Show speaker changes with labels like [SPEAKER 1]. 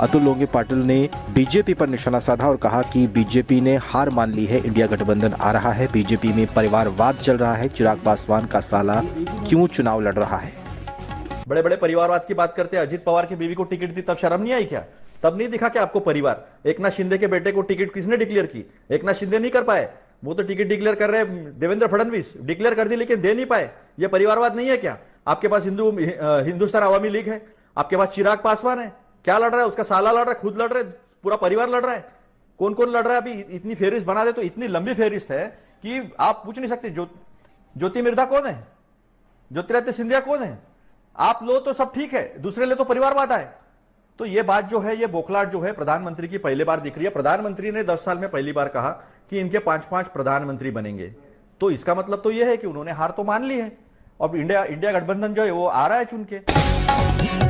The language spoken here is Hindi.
[SPEAKER 1] अतुल लोंगे पाटिल ने बीजेपी पर निशाना साधा और कहा कि बीजेपी ने हार मान ली है इंडिया गठबंधन आ रहा है बीजेपी में परिवारवाद चल रहा है चिराग पासवान का साला क्यों चुनाव लड़ रहा है
[SPEAKER 2] बड़े बड़े परिवारवाद की बात करते हैं अजित पवार की बीवी को टिकट दी तब शर्म नहीं आई क्या तब नहीं दिखा क्या आपको परिवार एक नाथ शिंदे के बेटे को टिकट किसने डिक्लेयर की एक नाथ शिंदे नहीं कर पाए वो तो टिकट डिक्लेयर कर रहे देवेंद्र फडणवीस डिक्लेयर कर दी लेकिन दे नहीं पाए ये परिवारवाद नहीं है क्या आपके पास हिंदू हिंदुस्तान आवामी लीग है आपके पास चिराग पासवान है क्या लड़ रहा है उसका साला लड़ रहा है खुद लड़ रहा है पूरा परिवार लड़ रहा है कौन कौन लड़ रहा है अभी इतनी फेरिस्त बना दे तो इतनी लंबी फेरिस्त है कि आप पूछ नहीं सकते ज्योति मिर्धा कौन है ज्योतिरादित्य सिंधिया कौन है आप लो तो सब ठीक है दूसरे ले तो परिवारवाद आए तो ये बात जो है ये बोखलाट जो है प्रधानमंत्री की पहली बार दिख रही है प्रधानमंत्री ने दस साल में पहली बार कहा कि इनके पांच पांच प्रधानमंत्री बनेंगे तो इसका मतलब तो यह है कि उन्होंने हार तो मान ली है अब इंडिया इंडिया गठबंधन जो है वो आ रहा है चुन के